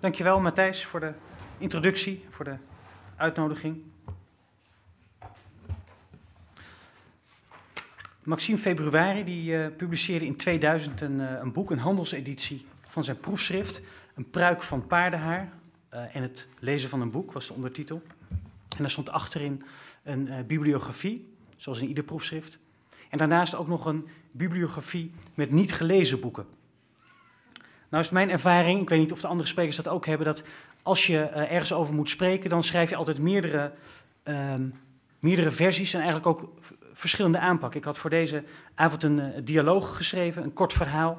Dankjewel Matthijs voor de introductie, voor de uitnodiging. Maxime Februari die, eh, publiceerde in 2000 een, eh, een, boek, een handelseditie van zijn proefschrift, Een pruik van paardenhaar. Eh, en het lezen van een boek was de ondertitel. En daar stond achterin een bibliografie, zoals in ieder proefschrift. En daarnaast ook nog een bibliografie met niet gelezen boeken. Nou is mijn ervaring, ik weet niet of de andere sprekers dat ook hebben, dat als je eh, ergens over moet spreken, dan schrijf je altijd meerdere, ehm, meerdere versies en eigenlijk ook verschillende aanpakken. Ik had voor deze avond een eh, dialoog geschreven, een kort verhaal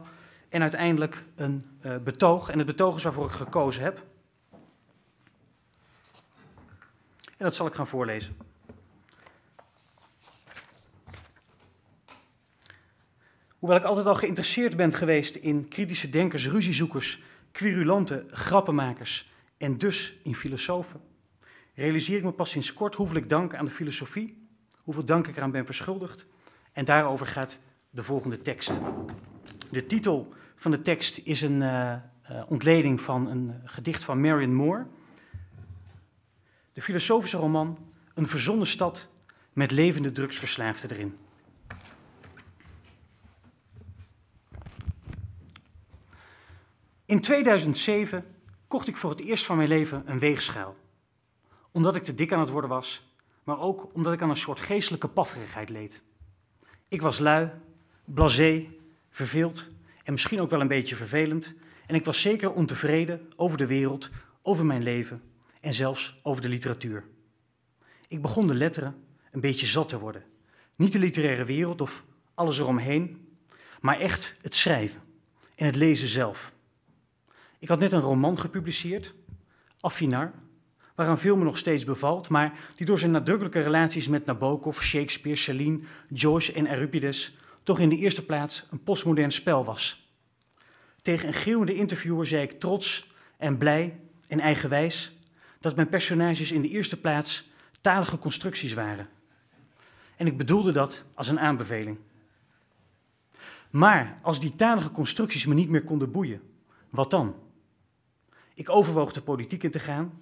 en uiteindelijk een eh, betoog. En het betoog is waarvoor ik gekozen heb. En dat zal ik gaan voorlezen. Hoewel ik altijd al geïnteresseerd ben geweest in kritische denkers, ruziezoekers, querulanten, grappenmakers en dus in filosofen, realiseer ik me pas sinds kort hoeveel ik dank aan de filosofie, hoeveel dank ik eraan ben verschuldigd. En daarover gaat de volgende tekst. De titel van de tekst is een uh, ontleding van een gedicht van Marion Moore. De filosofische roman Een verzonnen stad met levende drugsverslaafden erin. In 2007 kocht ik voor het eerst van mijn leven een weegschaal. Omdat ik te dik aan het worden was, maar ook omdat ik aan een soort geestelijke pafferigheid leed. Ik was lui, blasé, verveeld en misschien ook wel een beetje vervelend. En ik was zeker ontevreden over de wereld, over mijn leven en zelfs over de literatuur. Ik begon de letteren een beetje zat te worden. Niet de literaire wereld of alles eromheen, maar echt het schrijven en het lezen zelf. Ik had net een roman gepubliceerd, Affinar, waaraan veel me nog steeds bevalt, maar die door zijn nadrukkelijke relaties met Nabokov, Shakespeare, Celine, Joyce en Euripides toch in de eerste plaats een postmodern spel was. Tegen een geeuwende interviewer zei ik trots en blij en eigenwijs dat mijn personages in de eerste plaats talige constructies waren. En ik bedoelde dat als een aanbeveling. Maar als die talige constructies me niet meer konden boeien, wat dan? Ik overwoog de politiek in te gaan,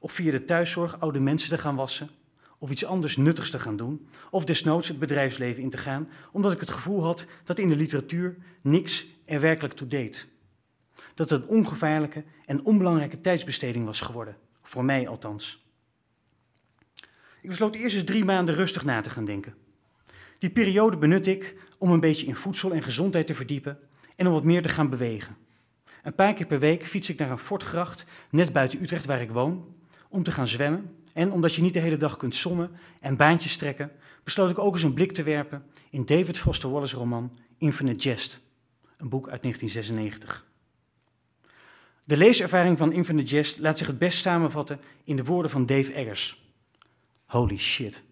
of via de thuiszorg oude mensen te gaan wassen, of iets anders nuttigs te gaan doen, of desnoods het bedrijfsleven in te gaan, omdat ik het gevoel had dat in de literatuur niks er werkelijk toe deed. Dat het een ongevaarlijke en onbelangrijke tijdsbesteding was geworden, voor mij althans. Ik besloot eerst eens drie maanden rustig na te gaan denken. Die periode benut ik om een beetje in voedsel en gezondheid te verdiepen en om wat meer te gaan bewegen. Een paar keer per week fiets ik naar een fortgracht net buiten Utrecht waar ik woon om te gaan zwemmen. En omdat je niet de hele dag kunt sommen en baantjes trekken, besloot ik ook eens een blik te werpen in David Foster Wallace's roman Infinite Jest, een boek uit 1996. De leeservaring van Infinite Jest laat zich het best samenvatten in de woorden van Dave Eggers. Holy shit.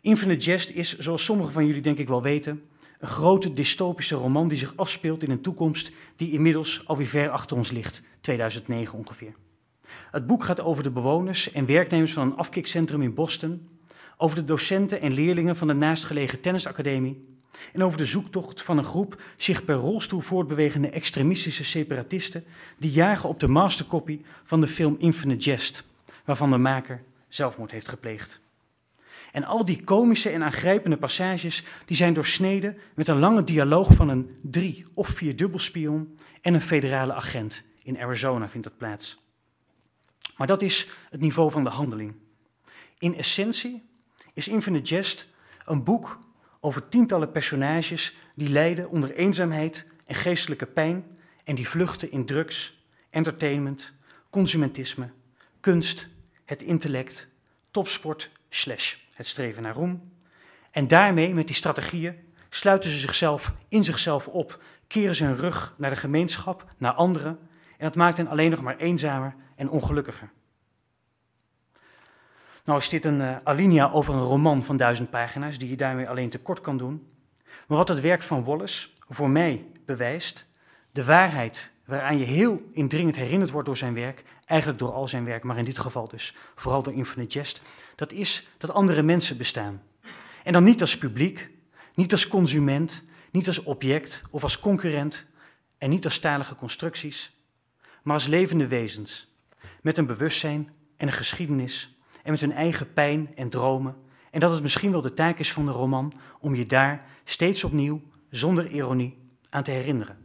Infinite Jest is, zoals sommigen van jullie denk ik wel weten, een grote dystopische roman die zich afspeelt in een toekomst die inmiddels alweer ver achter ons ligt, 2009 ongeveer. Het boek gaat over de bewoners en werknemers van een afkikcentrum in Boston, over de docenten en leerlingen van de naastgelegen tennisacademie en over de zoektocht van een groep zich per rolstoel voortbewegende extremistische separatisten die jagen op de mastercopy van de film Infinite Jest, waarvan de maker zelfmoord heeft gepleegd. En al die komische en aangrijpende passages die zijn doorsneden met een lange dialoog van een drie- of vierdubbelspion en een federale agent. In Arizona vindt dat plaats. Maar dat is het niveau van de handeling. In essentie is Infinite Jest een boek over tientallen personages die lijden onder eenzaamheid en geestelijke pijn en die vluchten in drugs, entertainment, consumentisme, kunst, het intellect, topsport, slash het streven naar roem. En daarmee, met die strategieën, sluiten ze zichzelf in zichzelf op, keren ze hun rug naar de gemeenschap, naar anderen, en dat maakt hen alleen nog maar eenzamer en ongelukkiger. Nou is dit een eh, alinea over een roman van duizend pagina's die je daarmee alleen tekort kan doen. Maar wat het werk van Wallace voor mij bewijst, de waarheid waaraan je heel indringend herinnerd wordt door zijn werk, eigenlijk door al zijn werk, maar in dit geval dus vooral door Infinite Jest, dat is dat andere mensen bestaan. En dan niet als publiek, niet als consument, niet als object of als concurrent en niet als talige constructies, maar als levende wezens, met een bewustzijn en een geschiedenis en met hun eigen pijn en dromen. En dat het misschien wel de taak is van de roman om je daar steeds opnieuw, zonder ironie, aan te herinneren.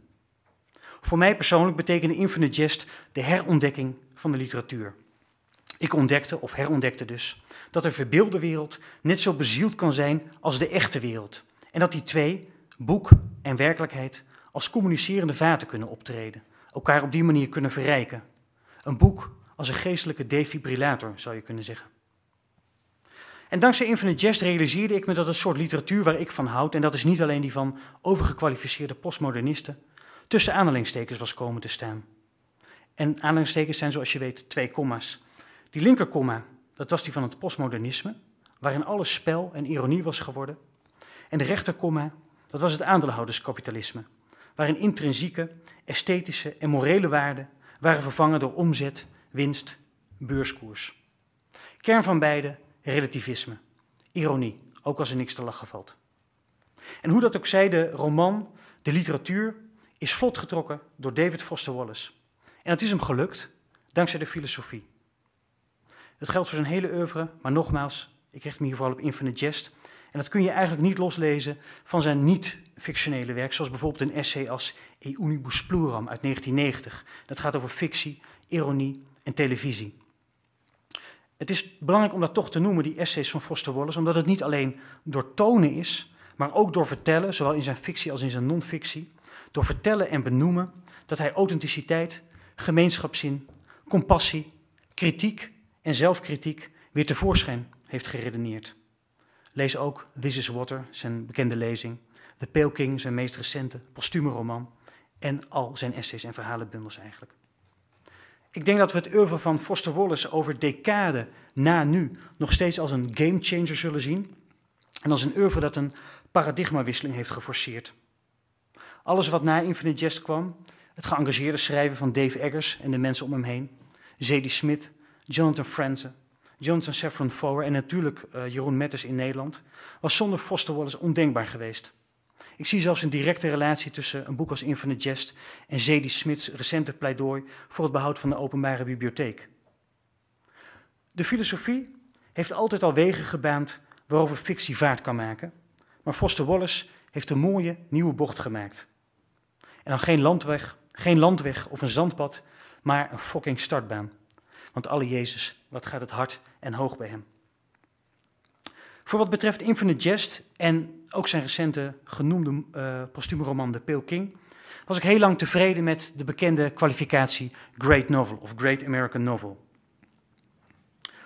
Voor mij persoonlijk betekende Infinite Jest de herontdekking van de literatuur. Ik ontdekte, of herontdekte dus, dat de verbeelde wereld net zo bezield kan zijn als de echte wereld. En dat die twee, boek en werkelijkheid, als communicerende vaten kunnen optreden. Elkaar op die manier kunnen verrijken. Een boek als een geestelijke defibrillator, zou je kunnen zeggen. En dankzij Infinite Jest realiseerde ik me dat het soort literatuur waar ik van houd, en dat is niet alleen die van overgekwalificeerde postmodernisten, tussen aanhalingstekens was komen te staan. En aanhalingstekens zijn, zoals je weet, twee komma's. Die linkerkomma, dat was die van het postmodernisme, waarin alles spel en ironie was geworden. En de rechterkomma, dat was het aandeelhouderskapitalisme, waarin intrinsieke, esthetische en morele waarden waren vervangen door omzet, winst, beurskoers. Kern van beide, relativisme, ironie, ook als er niks te lachen valt. En hoe dat ook zij, de roman, de literatuur is vlot getrokken door David Foster Wallace. En dat is hem gelukt dankzij de filosofie. Het geldt voor zijn hele oeuvre, maar nogmaals, ik richt me hier vooral op Infinite Jest. En dat kun je eigenlijk niet loslezen van zijn niet-fictionele werk, zoals bijvoorbeeld een essay als E Unibus Pluram uit 1990. Dat gaat over fictie, ironie en televisie. Het is belangrijk om dat toch te noemen, die essays van Foster Wallace, omdat het niet alleen door tonen is, maar ook door vertellen, zowel in zijn fictie als in zijn non-fictie, door vertellen en benoemen dat hij authenticiteit, gemeenschapszin, compassie, kritiek en zelfkritiek weer tevoorschijn heeft geredeneerd. Lees ook This is Water, zijn bekende lezing, The Pale King, zijn meest recente postume roman en al zijn essays en verhalenbundels eigenlijk. Ik denk dat we het oeuvre van Foster Wallace over decaden na nu nog steeds als een gamechanger zullen zien en als een oeuvre dat een paradigmawisseling heeft geforceerd. Alles wat na Infinite Jest kwam, het geëngageerde schrijven van Dave Eggers en de mensen om hem heen, Zadie Smith, Jonathan Franzen, Jonathan Saffron Foer en natuurlijk eh, Jeroen Metters in Nederland, was zonder Foster Wallace ondenkbaar geweest. Ik zie zelfs een directe relatie tussen een boek als Infinite Jest en Zadie Smith's recente pleidooi voor het behoud van de openbare bibliotheek. De filosofie heeft altijd al wegen gebaand waarover fictie vaart kan maken, maar Foster Wallace heeft een mooie nieuwe bocht gemaakt. En dan geen landweg, geen landweg of een zandpad, maar een fucking startbaan. Want alle Jezus, wat gaat het hard en hoog bij hem. Voor wat betreft Infinite Jest en ook zijn recente genoemde uh, eh, postume roman The Pale King, was ik heel lang tevreden met de bekende kwalificatie Great Novel of Great American Novel.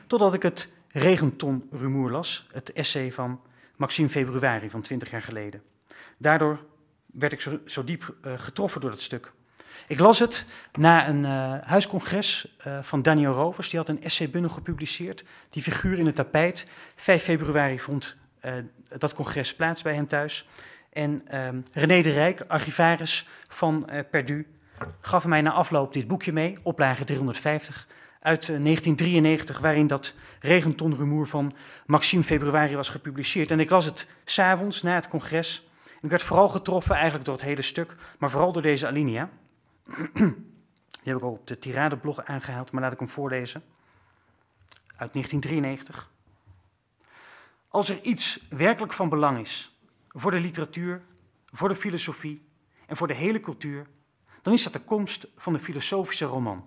Totdat ik het Regenton Rumoer las, het essay van Maxime Februari van 20 jaar geleden. Daardoor werd ik zo, diep eh, getroffen door dat stuk. Ik las het na een eh, huiscongres eh, van Daniel Rovers. Die had een SC-bundel gepubliceerd. Die figuur in het tapijt. 5 februari vond dat congres plaats bij hem thuis. En ehm, René de Rijk, archivaris van Perdu, gaf mij na afloop dit boekje mee, oplage 350, uit 1993, waarin dat regentonrumoer van Maxime Februari was gepubliceerd. En ik las het s'avonds na het congres ik werd vooral getroffen eigenlijk door het hele stuk, maar vooral door deze alinea. Die heb ik ook op de tiradeblog aangehaald, maar laat ik hem voorlezen. Uit 1993. Als er iets werkelijk van belang is voor de literatuur, voor de filosofie en voor de hele cultuur, dan is dat de komst van de filosofische roman.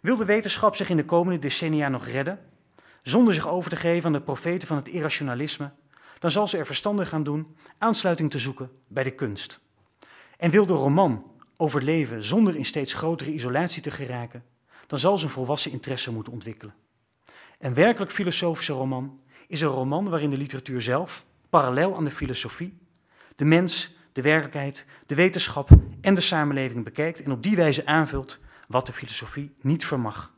Wil de wetenschap zich in de komende decennia nog redden, zonder zich over te geven aan de profeten van het irrationalisme, dan zal ze er verstandig aan doen aansluiting te zoeken bij de kunst. En wil de roman overleven zonder in steeds grotere isolatie te geraken, dan zal ze een volwassen interesse moeten ontwikkelen. Een werkelijk filosofische roman is een roman waarin de literatuur zelf, parallel aan de filosofie, de mens, de werkelijkheid, de wetenschap en de samenleving bekijkt en op die wijze aanvult wat de filosofie niet vermag.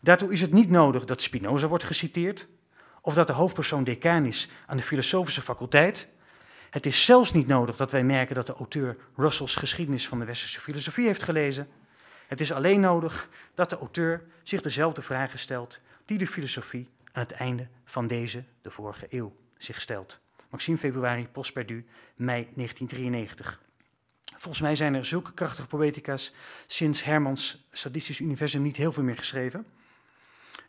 Daartoe is het niet nodig dat Spinoza wordt geciteerd, of dat de hoofdpersoon decaan is aan de filosofische faculteit. Het is zelfs niet nodig dat wij merken dat de auteur Russell's geschiedenis van de westerse filosofie heeft gelezen. Het is alleen nodig dat de auteur zich dezelfde vragen stelt die de filosofie aan het einde van deze, de vorige eeuw, zich stelt. Maxime Februari, postperdu mei 1993. Volgens mij zijn er zulke krachtige poëtica's sinds Hermans Sadistisch Universum niet heel veel meer geschreven.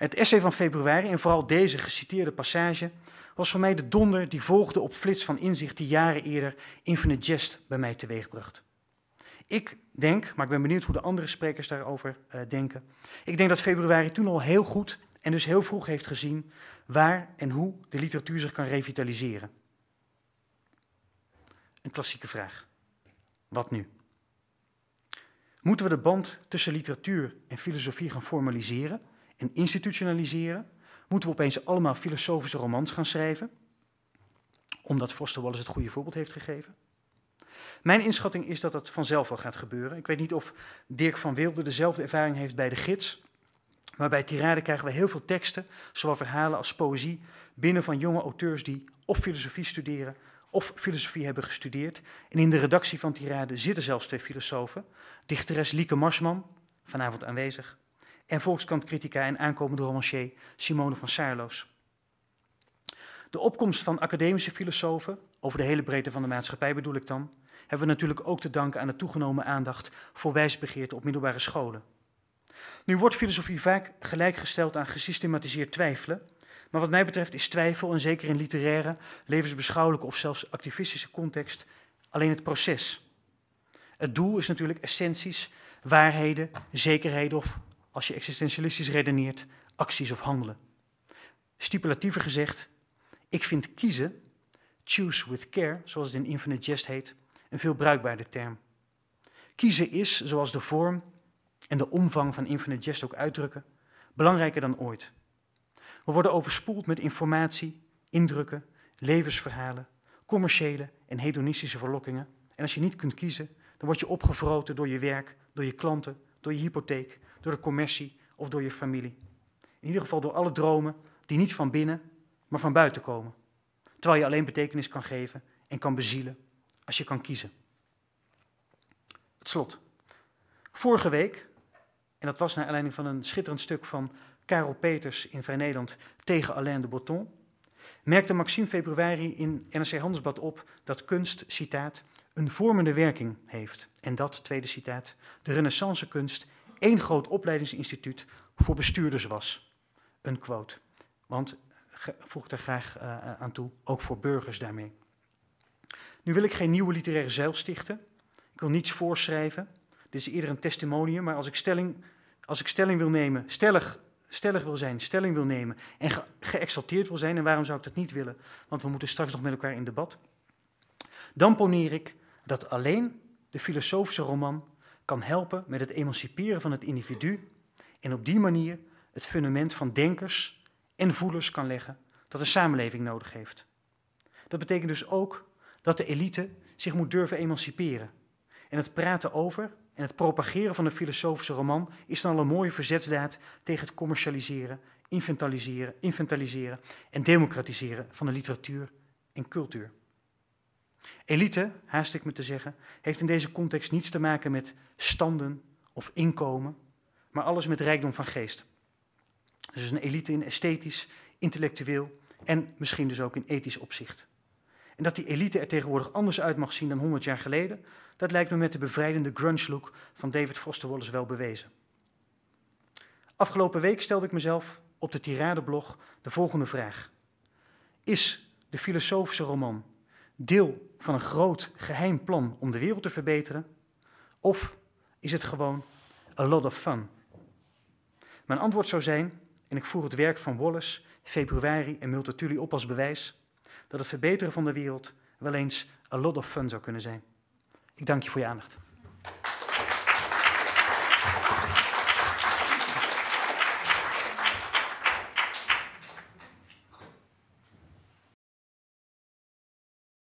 Het essay van februari en vooral deze geciteerde passage was voor mij de donder die volgde op flits van inzicht die jaren eerder Infinite Jest bij mij teweegbracht. Ik denk, maar ik ben benieuwd hoe de andere sprekers daarover eh, denken. Ik denk dat februari toen al heel goed en dus heel vroeg heeft gezien waar en hoe de literatuur zich kan revitaliseren. Een klassieke vraag. Wat nu? Moeten we de band tussen literatuur en filosofie gaan formaliseren? en institutionaliseren? Moeten we opeens allemaal filosofische romans gaan schrijven? Omdat Foster Wallace het goede voorbeeld heeft gegeven? Mijn inschatting is dat dat vanzelf wel gaat gebeuren. Ik weet niet of Dirk van Wilde dezelfde ervaring heeft bij de gids. Maar bij Tirade krijgen we heel veel teksten, zowel verhalen als poëzie, binnen van jonge auteurs die of filosofie studeren of filosofie hebben gestudeerd. En in de redactie van Tirade zitten zelfs twee filosofen. Dichteres Lieke Marsman, vanavond aanwezig, en volkskantcritica en aankomende romancier Simone van Saarloos. De opkomst van academische filosofen, over de hele breedte van de maatschappij bedoel ik dan, hebben we natuurlijk ook te danken aan de toegenomen aandacht voor wijsbegeerte op middelbare scholen. Nu wordt filosofie vaak gelijkgesteld aan gesystematiseerd twijfelen, maar wat mij betreft is twijfel, en zeker in literaire, levensbeschouwelijke of zelfs activistische context, alleen het proces. Het doel is natuurlijk essenties, waarheden, zekerheden of als je existentialistisch redeneert, acties of handelen. Stipulatiever gezegd, ik vind kiezen, choose with care, zoals het in Infinite Jest heet, een veel bruikbaarder term. Kiezen is, zoals de vorm en de omvang van Infinite Jest ook uitdrukken, belangrijker dan ooit. We worden overspoeld met informatie, indrukken, levensverhalen, commerciële en hedonistische verlokkingen. En als je niet kunt kiezen, dan word je opgevroten door je werk, door je klanten, door je hypotheek, door de commercie of door je familie. In ieder geval door alle dromen die niet van binnen, maar van buiten komen. Terwijl je alleen betekenis kan geven en kan bezielen als je kan kiezen. Het slot. Vorige week, en dat was naar aanleiding van een schitterend stuk van Karel Peters in Vrij Nederland tegen Alain de Botton, merkte Maxime Februari in NRC Handelsblad op dat kunst, citaat, een vormende werking heeft. En dat, tweede citaat, de renaissancekunst een groot opleidingsinstituut voor bestuurders was. Een quote. Want voeg ik er graag eh, eh, aan toe, ook voor burgers daarmee. Nu wil ik geen nieuwe literaire zeil stichten. Ik wil niets voorschrijven. Dit is eerder een testimonium, maar als ik stelling, als ik stelling wil nemen, stellig, stellig wil zijn, stelling wil nemen en ge geëxalteerd wil zijn, en waarom zou ik dat niet willen? Want we moeten straks nog met elkaar in debat. Dan poneer ik dat alleen de filosofische roman kan helpen met het emanciperen van het individu en op die manier het fundament van denkers en voelers kan leggen dat de samenleving nodig heeft. Dat betekent dus ook dat de elite zich moet durven emanciperen. En het praten over en het propageren van een filosofische roman is dan al een mooie verzetsdaad tegen het commercialiseren, inventariseren, inventariseren en democratiseren van de literatuur en cultuur. Elite, haast ik me te zeggen, heeft in deze context niets te maken met standen of inkomen, maar alles met rijkdom van geest. Dus een elite in esthetisch, intellectueel en misschien dus ook in ethisch opzicht. En dat die elite er tegenwoordig anders uit mag zien dan 100 jaar geleden, dat lijkt me met de bevrijdende grunge look van David Foster Wallace wel bewezen. Afgelopen week stelde ik mezelf op de tiradeblog de volgende vraag. Is de filosofische roman deel van een groot geheim plan om de wereld te verbeteren? Of is het gewoon a lot of fun? Mijn antwoord zou zijn, en ik voer het werk van Wallace, Februari en Multatuli op als bewijs, dat het verbeteren van de wereld wel eens a lot of fun zou kunnen zijn. Ik dank je voor je aandacht.